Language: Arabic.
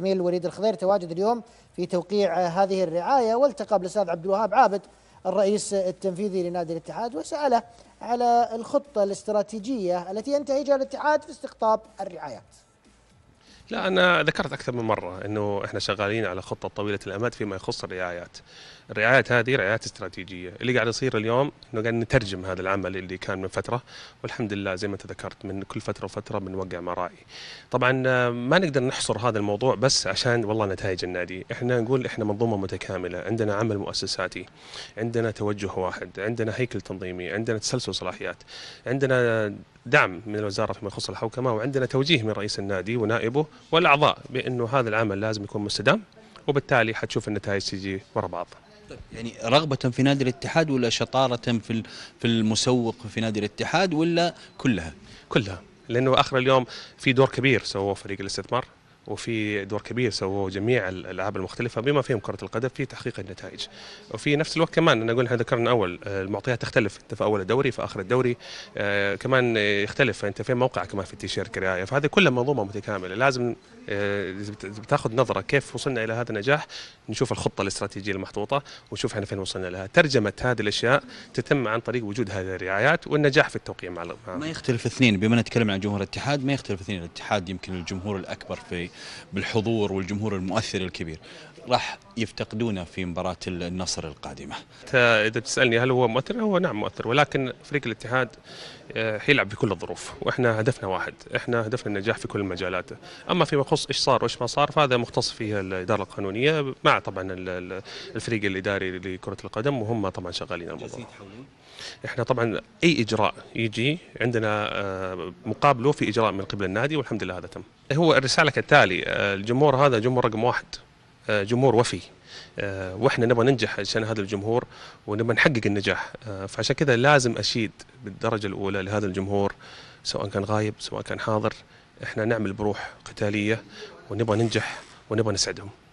الزميل وليد الخضير تواجد اليوم في توقيع هذه الرعايه والتقى بالاستاذ عبد الوهاب عابد الرئيس التنفيذي لنادي الاتحاد وساله على الخطه الاستراتيجيه التي ينتهجها الاتحاد في استقطاب الرعايات. لا انا ذكرت اكثر من مره انه احنا شغالين على خطه طويله الامد فيما يخص الرعايات. الرعايات هذه رعايات استراتيجيه، اللي قاعد يصير اليوم انه قاعد نترجم هذا العمل اللي كان من فتره والحمد لله زي ما انت ذكرت من كل فتره وفتره بنوقع مرائي. طبعا ما نقدر نحصر هذا الموضوع بس عشان والله نتائج النادي، احنا نقول احنا منظومه متكامله، عندنا عمل مؤسساتي، عندنا توجه واحد، عندنا هيكل تنظيمي، عندنا تسلسل صلاحيات، عندنا دعم من الوزاره فيما يخص الحوكمه وعندنا توجيه من رئيس النادي ونائبه والاعضاء بانه هذا العمل لازم يكون مستدام وبالتالي حتشوف النتائج تجي ورا بعض. طيب، يعني رغبة في نادي الاتحاد ولا شطارة في في المسوق في نادي الاتحاد ولا كلها؟ كلها لانه اخر اليوم في دور كبير سووه فريق الاستثمار وفي دور كبير سووه جميع الالعاب المختلفه بما فيهم كره القدم في تحقيق النتائج وفي نفس الوقت كمان انا اقول احنا ذكرنا اول آه، المعطيات تختلف انت في اول الدوري في اخر الدوري آه، كمان يختلف انت فين موقعك كمان في التيشيرت كرعايه فهذه كلها منظومه متكامله لازم آه، بتاخذ نظره كيف وصلنا الى هذا النجاح نشوف الخطه الاستراتيجيه المحطوطه ونشوف احنا فين وصلنا لها ترجمه هذه الاشياء تتم عن طريق وجود هذه الرعايات والنجاح في التوقيع مع ما يختلف اثنين بما نتكلم عن جمهور الاتحاد ما يختلف اثنين الاتحاد يمكن الجمهور الاكبر في بالحضور والجمهور المؤثر الكبير راح يفتقدونه في مباراة النصر القادمة إذا تسألني هل هو مؤثر هو نعم مؤثر ولكن فريق الاتحاد آه، حيلعب بكل الظروف واحنا هدفنا واحد احنا هدفنا النجاح في كل المجالات اما فيما يخص ايش صار وايش ما صار فهذا مختص فيه الاداره القانونيه مع طبعا الفريق الاداري لكره القدم وهم طبعا شغالين الموضوع احنا طبعا اي اجراء يجي عندنا آه، مقابله في اجراء من قبل النادي والحمد لله هذا تم هو الرساله كالتالي آه، الجمهور هذا جمهور رقم واحد آه، جمهور وفي آه، واحنا نبغى ننجح عشان هذا الجمهور ونبغى نحقق النجاح آه، فعشان كذا لازم اشيد بالدرجه الاولى لهذا الجمهور سواء كان غايب سواء كان حاضر احنا نعمل بروح قتاليه ونبغى ننجح ونبغى نسعدهم